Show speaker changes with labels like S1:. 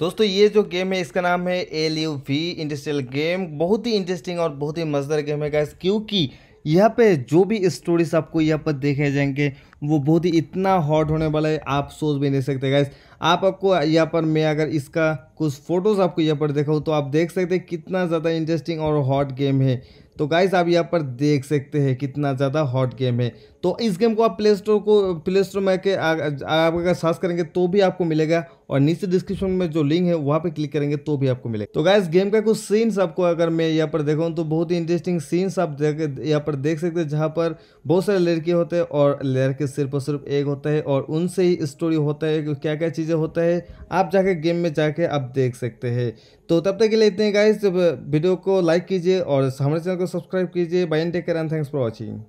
S1: दोस्तों ये जो गेम है इसका नाम है L U V industrial game बहुत ही इंटरेस्टिंग और बहुत ही मज़ेदार गेम है गैस क्योंकि यहाँ पे जो भी स्टोरीज आपको यहाँ पर देखे जाएंगे वो बहुत ही इतना हॉट होने वाला है आप सोच भी नहीं सकते गैस आप आपको यहाँ पर मैं अगर इसका कुछ फ़ोटोज़ आपको यहाँ पर देखाऊँ तो आप देख सकते हैं कितना ज़्यादा इंटरेस्टिंग और हॉट गेम है तो गाइज आप यहाँ पर देख सकते हैं कितना ज़्यादा हॉट गेम है तो इस गेम को आप प्ले स्टोर को प्ले स्टोर में के आप अगर सर्च करेंगे तो भी आपको मिलेगा और नीचे डिस्क्रिप्शन में जो लिंक है वहाँ पे क्लिक करेंगे तो भी आपको मिलेगा तो गाइस गेम का कुछ सीन्स आपको अगर मैं यहाँ पर देखूँ तो बहुत ही इंटरेस्टिंग सीन्स आप यहाँ पर देख सकते हैं जहाँ पर बहुत सारे लड़के होते हैं और लड़के सिर्फ और सिर्फ एक होता है और उनसे ही स्टोरी होता है कि क्या क्या चीज़ें होता है आप जाके गेम में जाके आप देख सकते हैं तो तब तक के लिए इतने गाइज़ गाइस वीडियो को लाइक कीजिए और हमारे चैनल को सब्सक्राइब कीजिए and take care and thanks for watching